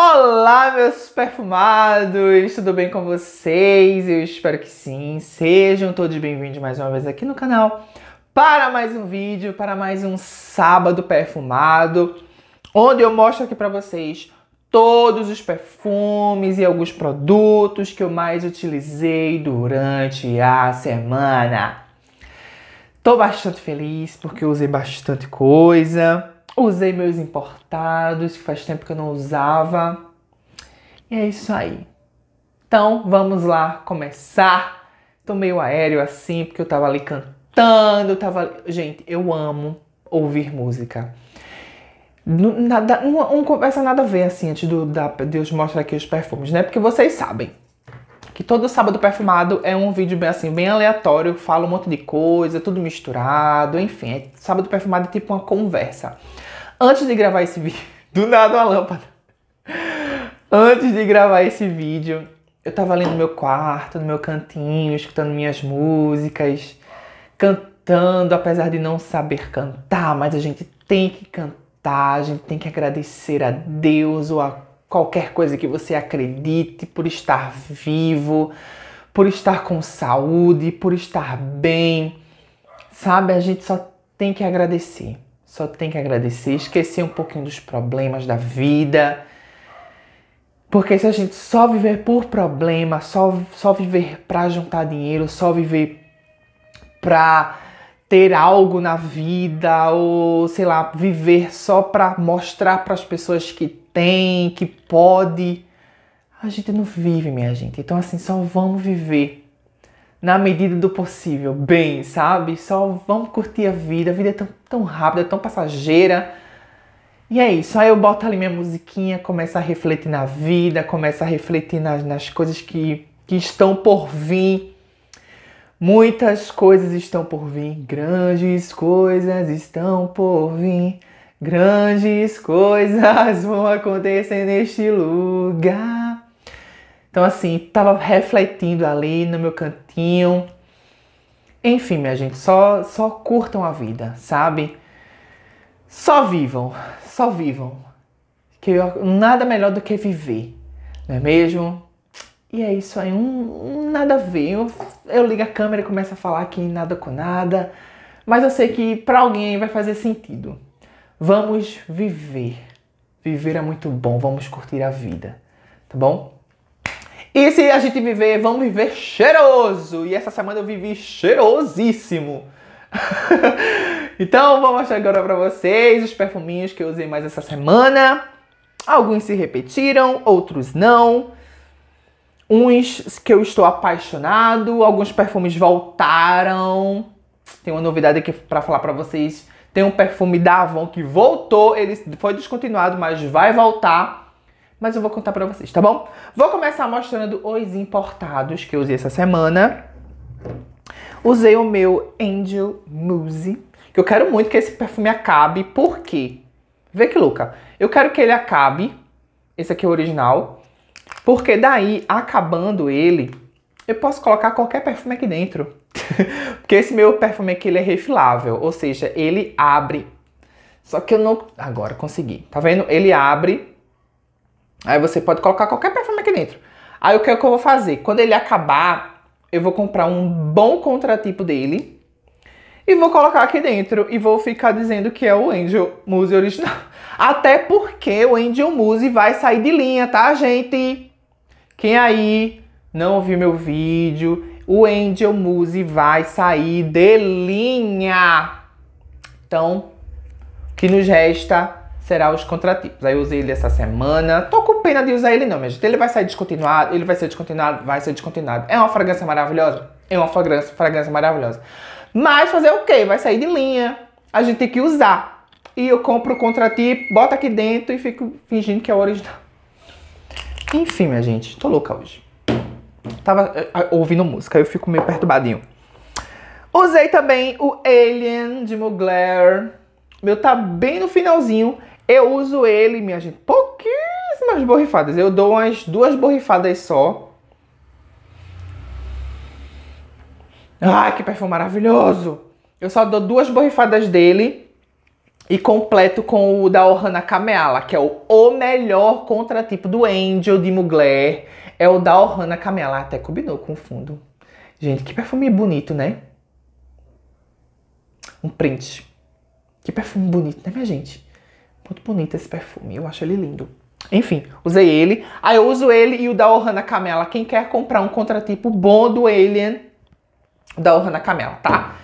Olá, meus perfumados! Tudo bem com vocês? Eu espero que sim. Sejam todos bem-vindos mais uma vez aqui no canal para mais um vídeo, para mais um sábado perfumado, onde eu mostro aqui para vocês todos os perfumes e alguns produtos que eu mais utilizei durante a semana. Tô bastante feliz porque usei bastante coisa. Usei meus importados, que faz tempo que eu não usava. E é isso aí. Então, vamos lá começar. Tô meio aéreo assim, porque eu tava ali cantando, tava... Gente, eu amo ouvir música. Nada, conversa nada a ver, assim, antes do, da, Deus mostra aqui os perfumes, né? Porque vocês sabem que todo sábado perfumado é um vídeo bem assim, bem aleatório, falo um monte de coisa, tudo misturado, enfim. É, sábado perfumado é tipo uma conversa. Antes de gravar esse vídeo, do nada uma lâmpada. Antes de gravar esse vídeo, eu tava ali no meu quarto, no meu cantinho, escutando minhas músicas, cantando, apesar de não saber cantar, mas a gente tem que cantar, a gente tem que agradecer a Deus ou a qualquer coisa que você acredite por estar vivo, por estar com saúde, por estar bem. Sabe, a gente só tem que agradecer. Só tem que agradecer, esquecer um pouquinho dos problemas da vida. Porque se a gente só viver por problema, só, só viver pra juntar dinheiro, só viver pra ter algo na vida, ou sei lá, viver só pra mostrar para as pessoas que tem, que pode, a gente não vive, minha gente. Então, assim, só vamos viver na medida do possível, bem, sabe? Só vamos curtir a vida, a vida é tão, tão rápida, tão passageira. E é isso, aí eu boto ali minha musiquinha, começo a refletir na vida, começo a refletir nas, nas coisas que, que estão por vir. Muitas coisas estão por vir, grandes coisas estão por vir, grandes coisas vão acontecer neste lugar. Então, assim, tava refletindo ali no meu cantinho. Enfim, minha gente, só, só curtam a vida, sabe? Só vivam, só vivam. Que eu, nada melhor do que viver, não é mesmo? E é isso aí, um, um nada a ver. Eu, eu ligo a câmera e começo a falar aqui nada com nada, mas eu sei que para alguém vai fazer sentido. Vamos viver. Viver é muito bom, vamos curtir a vida, tá bom? E se a gente viver, vamos viver cheiroso. E essa semana eu vivi cheirosíssimo. então vou mostrar agora para vocês os perfuminhos que eu usei mais essa semana. Alguns se repetiram, outros não. Uns que eu estou apaixonado, alguns perfumes voltaram. Tem uma novidade aqui para falar para vocês. Tem um perfume da Avon que voltou, ele foi descontinuado, mas vai voltar mas eu vou contar pra vocês, tá bom? Vou começar mostrando os importados que eu usei essa semana. Usei o meu Angel Muse, que eu quero muito que esse perfume acabe, por quê? Vê que louca. Eu quero que ele acabe, esse aqui é o original, porque daí, acabando ele, eu posso colocar qualquer perfume aqui dentro. porque esse meu perfume aqui, ele é refilável, ou seja, ele abre. Só que eu não... Agora, consegui. Tá vendo? Ele abre Aí você pode colocar qualquer perfume aqui dentro. Aí o que, é que eu vou fazer? Quando ele acabar, eu vou comprar um bom contratipo dele e vou colocar aqui dentro e vou ficar dizendo que é o Angel Muse original. Até porque o Angel Muse vai sair de linha, tá, gente? Quem aí não ouviu meu vídeo, o Angel Muse vai sair de linha. Então, o que nos resta será os contratipos. Aí eu usei ele essa semana. Tô com pena de usar ele não, minha gente. Ele vai sair descontinuado, ele vai ser descontinuado, vai ser descontinuado. É uma fragrância maravilhosa? É uma fragrância, fragrância maravilhosa. Mas fazer o quê? Vai sair de linha. A gente tem que usar. E eu compro o contratipo, boto aqui dentro e fico fingindo que é o original. Enfim, minha gente, tô louca hoje. Tava eh, eh, ouvindo música, eu fico meio perturbadinho. Usei também o Alien de Mugler. Meu tá bem no finalzinho. Eu uso ele, minha gente, pouquíssimas borrifadas. Eu dou umas duas borrifadas só. Ai, que perfume maravilhoso! Eu só dou duas borrifadas dele e completo com o da Ohana Kameala, que é o, o melhor contratipo do Angel de Mugler. É o da Ohana Kameala. Até combinou com o fundo. Gente, que perfume bonito, né? Um print. Que perfume bonito, né, minha gente? Muito bonito esse perfume, eu acho ele lindo. Enfim, usei ele. Aí eu uso ele e o da Ohana Camela. Quem quer comprar um contratipo bom do Alien, da Ohana Camela, tá?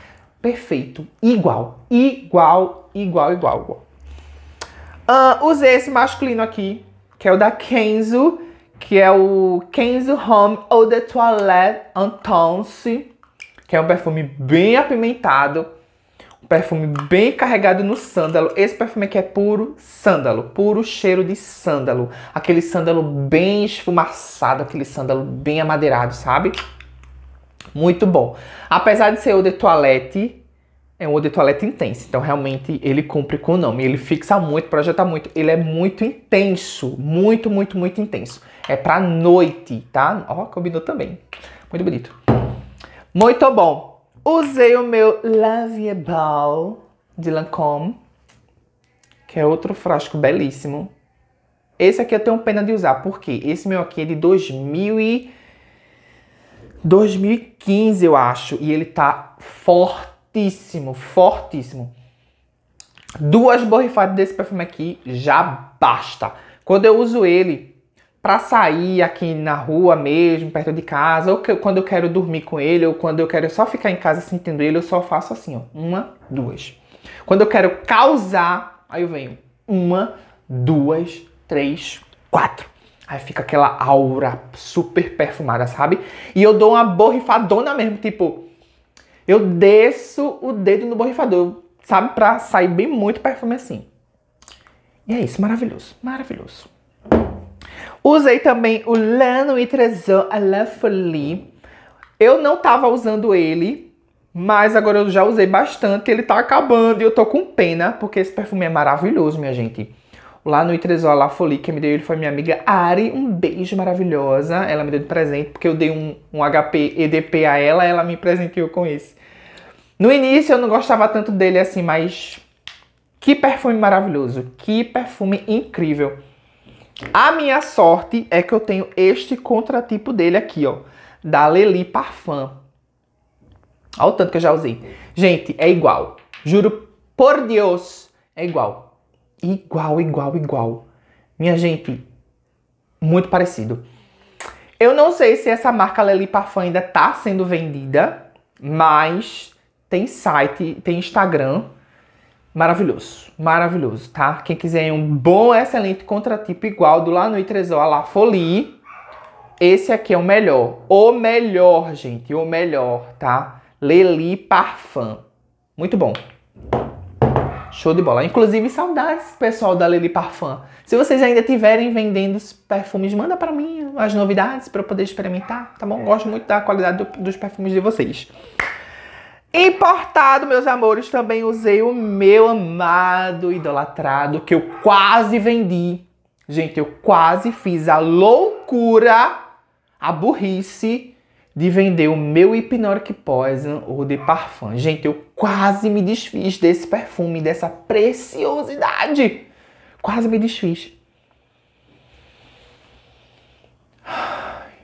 Perfeito. Igual, igual, igual, igual, igual. Uh, usei esse masculino aqui, que é o da Kenzo, que é o Kenzo Home Eau de Toilette Intense, que é um perfume bem apimentado perfume bem carregado no sândalo. Esse perfume aqui é puro sândalo, puro cheiro de sândalo. Aquele sândalo bem esfumaçado, aquele sândalo bem amadeirado, sabe? Muito bom. Apesar de ser o de toilette, é um eau de toilette intenso. Então, realmente, ele cumpre com o nome. Ele fixa muito, projeta muito. Ele é muito intenso. Muito, muito, muito intenso. É pra noite, tá? Ó, combinou também. Muito bonito. Muito bom. Usei o meu Laviebal de Lancôme, que é outro frasco belíssimo. Esse aqui eu tenho pena de usar, porque esse meu aqui é de 2000 e... 2015, eu acho, e ele tá fortíssimo, fortíssimo. Duas borrifadas desse perfume aqui já basta. Quando eu uso ele, para sair aqui na rua mesmo, perto de casa, ou que, quando eu quero dormir com ele, ou quando eu quero só ficar em casa sentindo ele, eu só faço assim, ó, uma, duas. Quando eu quero causar, aí eu venho uma, duas, três, quatro. Aí fica aquela aura super perfumada, sabe? E eu dou uma borrifadona mesmo, tipo, eu desço o dedo no borrifador, sabe? Pra sair bem muito perfume assim. E é isso, maravilhoso, maravilhoso. Usei também o Lano e Trezan à la folie. Eu não tava usando ele, mas agora eu já usei bastante. Ele tá acabando e eu tô com pena, porque esse perfume é maravilhoso, minha gente. Lá no Itresó La Folie, que me deu ele foi minha amiga Ari. Um beijo maravilhosa. Ela me deu de presente, porque eu dei um, um HP EDP a ela, ela me presenteou com esse. No início eu não gostava tanto dele assim, mas que perfume maravilhoso, que perfume incrível. A minha sorte é que eu tenho este contratipo dele aqui, ó. Da Lely Parfum. Olha o tanto que eu já usei. Gente, é igual. Juro por Deus, é igual. Igual, igual, igual. Minha gente, muito parecido. Eu não sei se essa marca Lely Parfum ainda tá sendo vendida, mas tem site, tem Instagram Maravilhoso, maravilhoso, tá? Quem quiser um bom, excelente contratipo igual do Lanui Tresor à La Folie, esse aqui é o melhor. O melhor, gente, o melhor, tá? Lely Parfum. Muito bom. Show de bola. Inclusive, saudades, pessoal da Lely Parfum. Se vocês ainda tiverem vendendo perfumes, manda para mim as novidades para eu poder experimentar, tá bom? Gosto muito da qualidade do, dos perfumes de vocês. Importado, meus amores, também usei o meu amado idolatrado que eu quase vendi. Gente, eu quase fiz a loucura, a burrice de vender o meu Hypnotic Poison, o de Parfum. Gente, eu quase me desfiz desse perfume, dessa preciosidade. Quase me desfiz.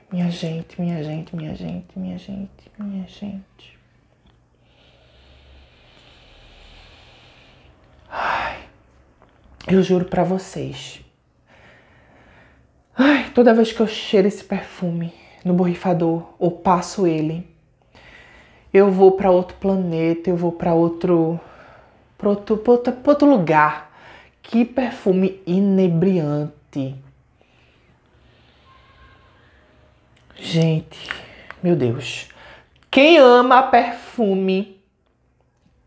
Minha gente, minha gente, minha gente, minha gente, minha gente. Eu juro para vocês. Ai, toda vez que eu cheiro esse perfume no borrifador ou passo ele, eu vou para outro planeta, eu vou para outro, pra outro, pra outro, pra outro lugar. Que perfume inebriante. Gente, meu Deus. Quem ama perfume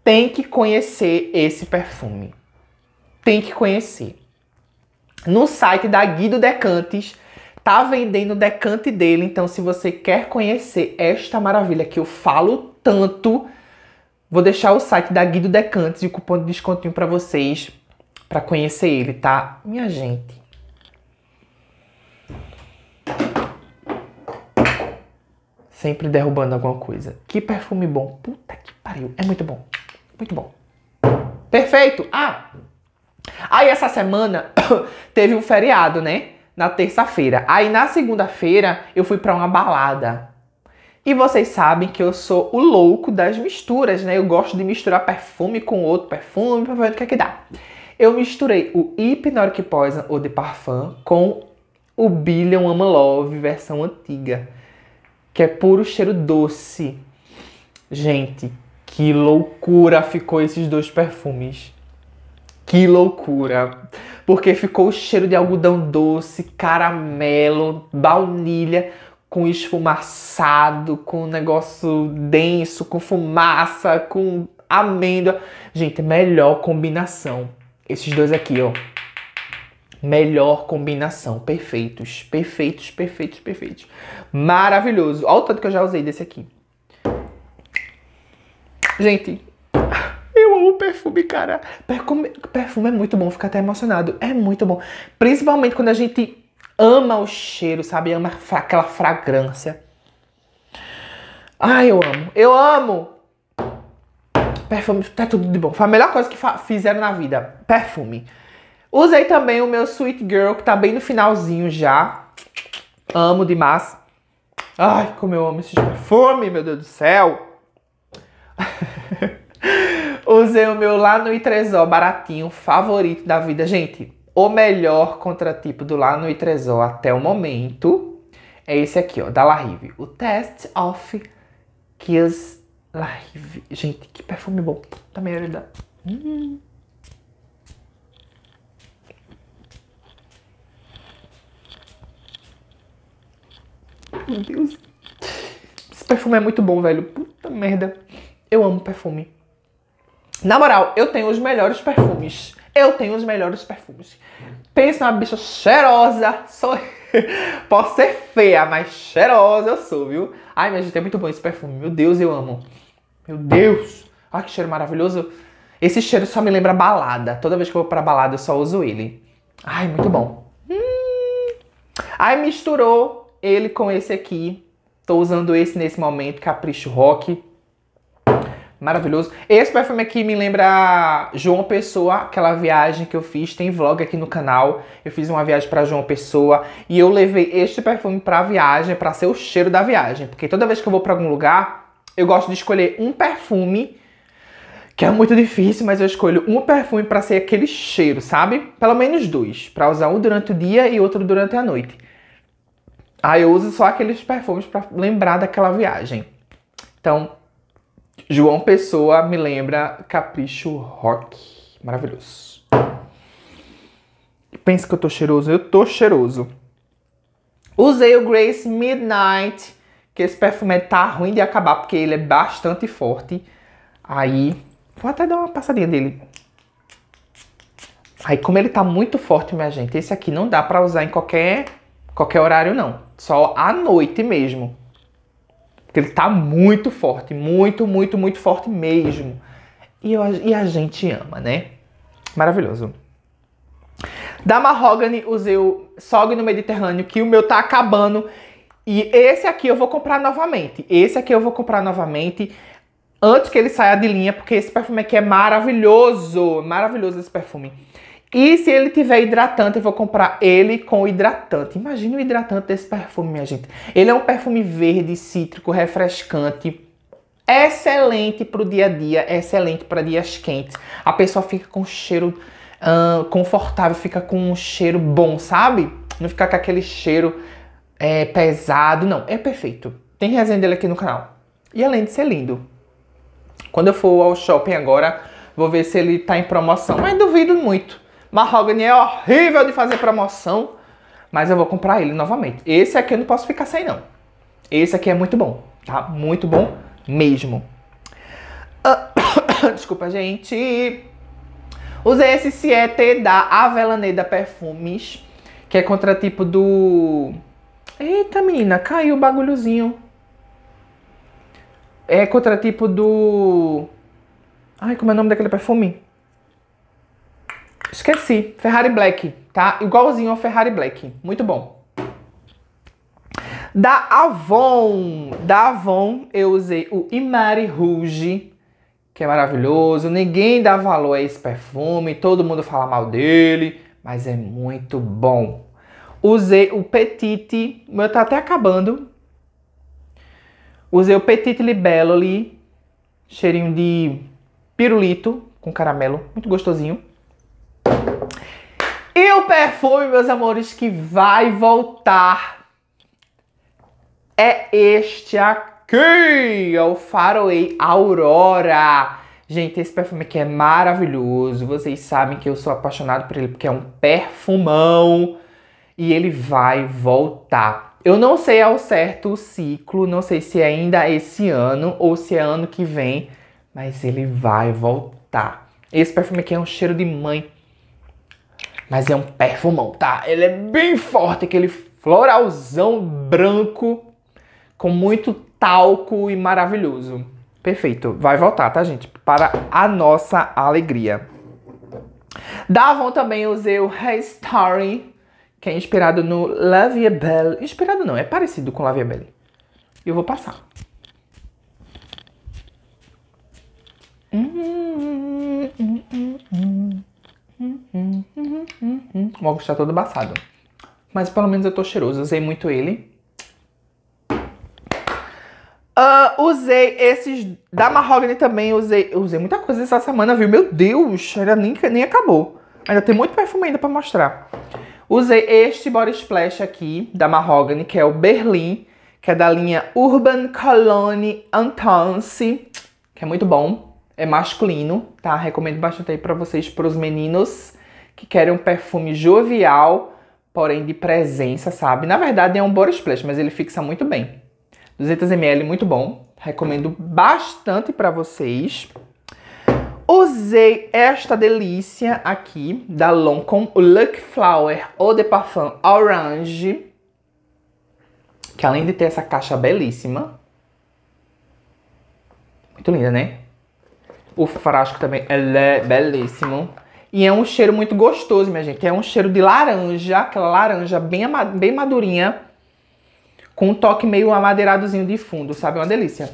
tem que conhecer esse perfume tem que conhecer. No site da Guido Decantes, tá vendendo o decante dele, então se você quer conhecer esta maravilha que eu falo tanto, vou deixar o site da Guido Decantes e o cupom de descontinho para vocês para conhecer ele, tá? Minha gente. Sempre derrubando alguma coisa. Que perfume bom. Puta que pariu. É muito bom. Muito bom. Perfeito. Ah, Aí essa semana teve um feriado, né? Na terça-feira. Aí na segunda-feira eu fui para uma balada. E vocês sabem que eu sou o louco das misturas, né? Eu gosto de misturar perfume com outro perfume para ver o que é que dá. Eu misturei o Hypnotic Poison ou de Parfum com o Billion Ama Love versão antiga, que é puro cheiro doce. Gente, que loucura ficou esses dois perfumes. Que loucura! Porque ficou o cheiro de algodão doce, caramelo, baunilha, com esfumaçado, com negócio denso, com fumaça, com amêndoa. Gente, melhor combinação. Esses dois aqui, ó. Melhor combinação. Perfeitos, perfeitos, perfeitos, perfeitos. Maravilhoso. Olha o tanto que eu já usei desse aqui. Gente, perfume, cara. Perfume, perfume é muito bom, fica até emocionado. É muito bom. Principalmente quando a gente ama o cheiro, sabe? Ama aquela fragrância. Ai, eu amo. Eu amo! Perfume, tá tudo de bom. Foi a melhor coisa que fizeram na vida. Perfume. Usei também o meu Sweet Girl, que tá bem no finalzinho já. Amo demais. Ai, como eu amo esse perfume, meu Deus do céu. Usei o meu lá no baratinho, favorito da vida. Gente, o melhor contratipo do lá no até o momento é esse aqui, ó, da La Rive. O Test of Kiss La Rive. Gente, que perfume bom. puta tá merda Hum. Meu Deus. Esse perfume é muito bom, velho. Puta merda. Eu amo perfume. Na moral, eu tenho os melhores perfumes. Eu tenho os melhores perfumes. Pensa numa bicha cheirosa. Sou... Posso ser feia, mas cheirosa eu sou, viu? Ai, minha gente, é muito bom esse perfume. Meu Deus, eu amo. Meu Deus. Ai, que cheiro maravilhoso. Esse cheiro só me lembra balada. Toda vez que eu vou pra balada, eu só uso ele. Ai, muito bom. Hum. Aí misturou ele com esse aqui. Tô usando esse nesse momento, Capricho Rock maravilhoso. Esse perfume aqui me lembra João Pessoa, aquela viagem que eu fiz, tem vlog aqui no canal. Eu fiz uma viagem para João Pessoa e eu levei este perfume para viagem, para ser o cheiro da viagem, porque toda vez que eu vou para algum lugar, eu gosto de escolher um perfume que é muito difícil, mas eu escolho um perfume para ser aquele cheiro, sabe? Pelo menos dois, para usar um durante o dia e outro durante a noite. Aí ah, eu uso só aqueles perfumes para lembrar daquela viagem. Então, João Pessoa me lembra Capricho Rock. Maravilhoso. Pensa que eu tô cheiroso? Eu tô cheiroso. Usei o Grace Midnight, que esse perfume tá ruim de acabar, porque ele é bastante forte. Aí, vou até dar uma passadinha dele. Aí, como ele tá muito forte, minha gente, esse aqui não dá pra usar em qualquer, qualquer horário, não. Só à noite mesmo. Porque ele tá muito forte, muito, muito, muito forte mesmo. E, eu, e a gente ama, né? Maravilhoso. Da Mahogany usei o Sog no Mediterrâneo, que o meu tá acabando. E esse aqui eu vou comprar novamente. Esse aqui eu vou comprar novamente antes que ele saia de linha, porque esse perfume aqui é maravilhoso. Maravilhoso esse perfume. E se ele tiver hidratante, eu vou comprar ele com hidratante. Imagina o hidratante desse perfume, minha gente. Ele é um perfume verde, cítrico, refrescante. Excelente para o dia a dia, excelente para dias quentes. A pessoa fica com cheiro confortável, fica com um cheiro bom, sabe? Não fica com aquele cheiro é, pesado, não. É perfeito. Tem resenha dele aqui no canal. E além de ser lindo. Quando eu for ao shopping agora, vou ver se ele tá em promoção. Mas duvido muito. Mahogany é horrível de fazer promoção, mas eu vou comprar ele novamente. Esse aqui eu não posso ficar sem, não. Esse aqui é muito bom, tá? Muito bom mesmo. Uh, Desculpa, gente. Usei esse Siete da Avelaneda Perfumes, que é contratipo do... Eita, menina, caiu o bagulhozinho. É contratipo do... Ai, como é o nome daquele perfume? Esqueci, Ferrari Black, tá? Igualzinho ao Ferrari Black, muito bom. Da Avon, da Avon eu usei o Imari Rouge, que é maravilhoso. Ninguém dá valor a esse perfume, todo mundo fala mal dele, mas é muito bom. Usei o Petite, o meu tá até acabando. Usei o Petite Libello ali, cheirinho de pirulito com caramelo, muito gostosinho. E o perfume, meus amores, que vai voltar é este aqui, é o Faraway Aurora. Gente, esse perfume aqui é maravilhoso. Vocês sabem que eu sou apaixonado por ele porque é um perfumão e ele vai voltar. Eu não sei ao certo o ciclo, não sei se é ainda esse ano ou se é ano que vem, mas ele vai voltar. Esse perfume aqui é um cheiro de mãe mas é um perfumão, tá? Ele é bem forte, aquele floralzão branco com muito talco e maravilhoso. Perfeito. Vai voltar, tá, gente? Para a nossa alegria. Da Avon também usei o Hey Story, que é inspirado no La Vie Belle. Inspirado não, é parecido com La Vie Belle. E eu vou passar. Hum, hum, hum, hum. hum, hum. Hum hum, hum, hum, hum, o óculos tá todo baçado. Mas pelo menos eu tô cheiroso. Usei muito ele. Uh, usei esses da Mahogany também. Usei, usei muita coisa essa semana, viu? Meu Deus, ainda nem, nem acabou. Ainda tem muito perfume ainda pra mostrar. Usei este Body Splash aqui, da Mahogany, que é o Berlim. Que é da linha Urban Cologne Antance. Que é muito bom é masculino, tá? Recomendo bastante aí para vocês, para os meninos que querem um perfume jovial, porém de presença, sabe? Na verdade é um body splash, mas ele fixa muito bem. 200 ml, muito bom. Recomendo bastante para vocês. Usei esta delícia aqui da Lancôme, o Luck Flower Eau de Parfum Orange, que além de ter essa caixa belíssima, muito linda, né? O frasco também é belíssimo. E é um cheiro muito gostoso, minha gente. É um cheiro de laranja, aquela laranja bem, bem madurinha, com um toque meio amadeiradozinho de fundo, sabe? É uma delícia.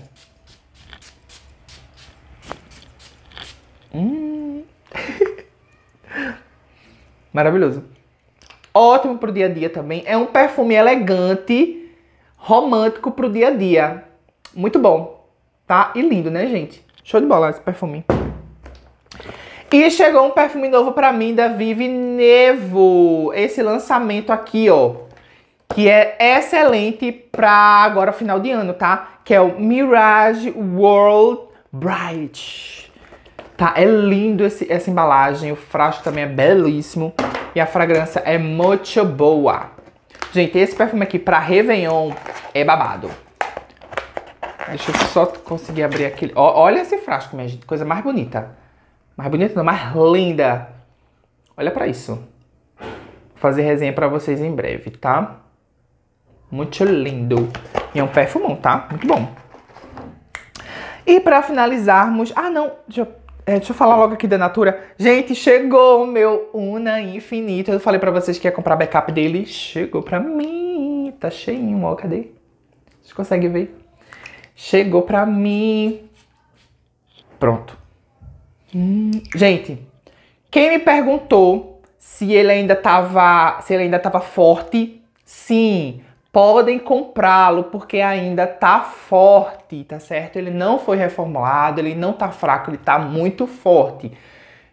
Hum. Maravilhoso. Ótimo pro dia a dia também. É um perfume elegante, romântico pro dia a dia. Muito bom, tá? E lindo, né, gente? Show de bola esse perfume. E chegou um perfume novo para mim da Vivi Nevo. Esse lançamento aqui, ó. Que é excelente pra agora final de ano, tá? Que é o Mirage World Bright. Tá, é lindo esse, essa embalagem. O frasco também é belíssimo. E a fragrância é muito boa. Gente, esse perfume aqui pra Réveillon é babado. Deixa eu só conseguir abrir aquele. Ó, olha esse frasco, minha gente. Coisa mais bonita. Mais bonita não, mais linda. Olha para isso. Vou fazer resenha para vocês em breve, tá? Muito lindo. E é um perfumão, tá? Muito bom. E para finalizarmos... Ah, não. Deixa eu, é, deixa eu falar logo aqui da Natura. Gente, chegou o meu Una Infinito. Eu falei para vocês que ia comprar backup dele. Chegou pra mim. Tá cheinho, ó. Cadê? Vocês conseguem ver? Chegou pra mim. Pronto. Hum. Gente, quem me perguntou se ele ainda tava, se ele ainda tava forte, sim, podem comprá-lo porque ainda tá forte, tá certo? Ele não foi reformulado, ele não tá fraco, ele tá muito forte.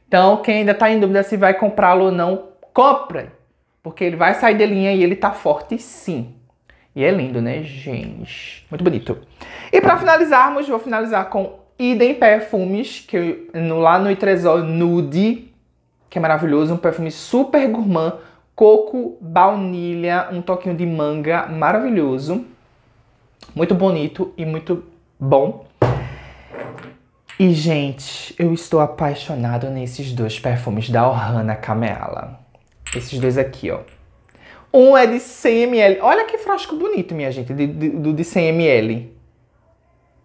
Então, quem ainda tá em dúvida se vai comprá-lo ou não, compre, porque ele vai sair de linha e ele tá forte sim. E é lindo, né, gente? Muito bonito. E para finalizarmos, vou finalizar com Idem Perfumes, que lá no Itresol Nude, que é maravilhoso, um perfume super gourmand, coco, baunilha, um toquinho de manga maravilhoso. Muito bonito e muito bom. E, gente, eu estou apaixonado nesses dois perfumes da Ohana Kameala. Esses dois aqui, ó. Um é de 100 ml. Olha que frasco bonito, minha gente, de, de, do de 100 ml.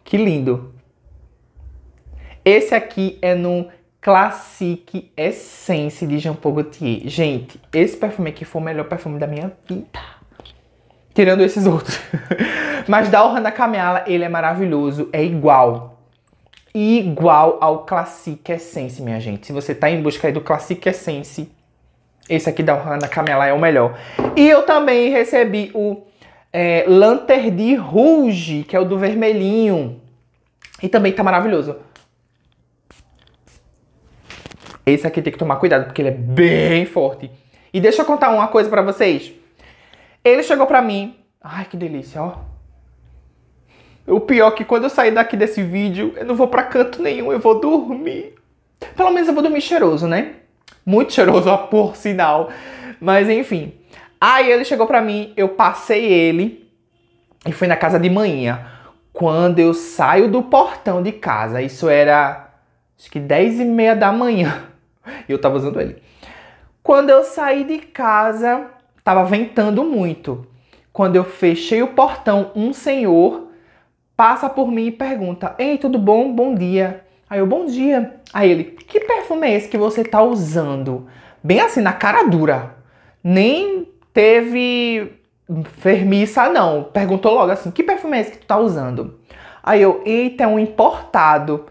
Que lindo. Esse aqui é no Classic Essence de Jean Paul Gaultier. Gente, esse perfume aqui foi o melhor perfume da minha vida. Tirando esses outros. Mas da da Kamala, ele é maravilhoso. É igual. Igual ao Classic Essence, minha gente. Se você tá em busca aí do Classic Essence esse aqui da Hannah Camelá é o melhor. E eu também recebi o é, de Rouge, que é o do vermelhinho. E também tá maravilhoso. Esse aqui tem que tomar cuidado, porque ele é bem forte. E deixa eu contar uma coisa para vocês. Ele chegou pra mim. Ai, que delícia, ó. O pior é que quando eu sair daqui desse vídeo, eu não vou pra canto nenhum, eu vou dormir. Pelo menos eu vou dormir cheiroso, né? Muito cheiroso, por sinal. Mas enfim. Aí ele chegou para mim, eu passei ele e fui na casa de manhã. Quando eu saio do portão de casa, isso era acho que 10 e meia da manhã. E eu tava usando ele. Quando eu saí de casa, tava ventando muito. Quando eu fechei o portão, um senhor passa por mim e pergunta: Ei, tudo bom? Bom dia. Aí eu, bom dia. Aí ele, que perfume é esse que você tá usando? Bem assim, na cara dura. Nem teve fermiça, não. Perguntou logo assim, que perfume é esse que tu tá usando? Aí eu, eita, é um importado.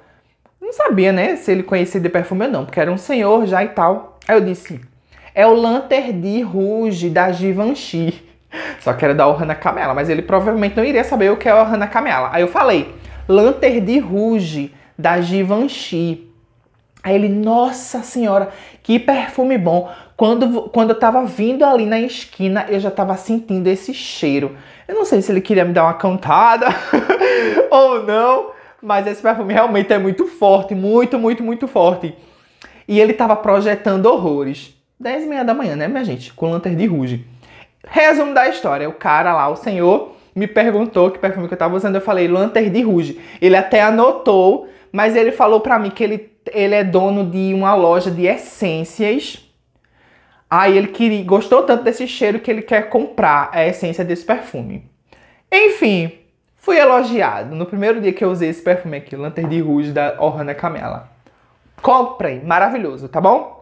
Não sabia, né, se ele conhecia de perfume ou não, porque era um senhor já e tal. Aí eu disse, é o Lanter de Rouge da Givenchy. Só que era da Ohana Camela, mas ele provavelmente não iria saber o que é a Ohana Aí eu falei, Lanter de Rouge da Givenchy. Aí ele, nossa senhora, que perfume bom. Quando, quando eu tava vindo ali na esquina, eu já tava sentindo esse cheiro. Eu não sei se ele queria me dar uma cantada ou não, mas esse perfume realmente é muito forte, muito, muito, muito forte. E ele tava projetando horrores. 10 e meia da manhã, né, minha gente? Com lanterna de ruge. Resumo da história: o cara lá, o senhor, me perguntou que perfume que eu tava usando. Eu falei, lanterna de ruge. Ele até anotou mas ele falou para mim que ele, ele é dono de uma loja de essências. Aí ele queria, gostou tanto desse cheiro que ele quer comprar a essência desse perfume. Enfim, fui elogiado. No primeiro dia que eu usei esse perfume aqui, Lanter de Rouge da Orhana Camela. Comprem, maravilhoso, tá bom?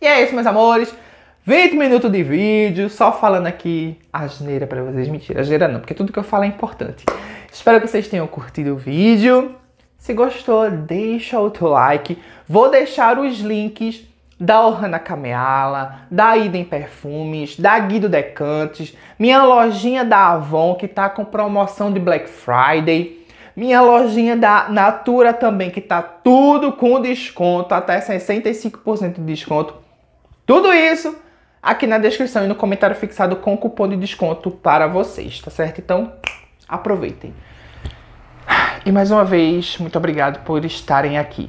E é isso, meus amores. 20 minutos de vídeo, só falando aqui geneira para vocês. Mentira, geneira não, porque tudo que eu falo é importante. Espero que vocês tenham curtido o vídeo. Se gostou, deixa o teu like. Vou deixar os links da Ohana Kameala, da Idem Perfumes, da Guido Decantes, minha lojinha da Avon que tá com promoção de Black Friday, minha lojinha da Natura também que tá tudo com desconto, até 65% de desconto. Tudo isso aqui na descrição e no comentário fixado com cupom de desconto para vocês, tá certo? Então, aproveitem. E mais uma vez, muito obrigado por estarem aqui,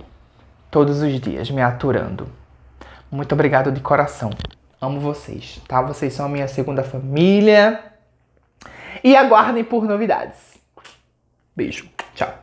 todos os dias, me aturando. Muito obrigado de coração. Amo vocês, tá? Vocês são a minha segunda família. E aguardem por novidades. Beijo. Tchau.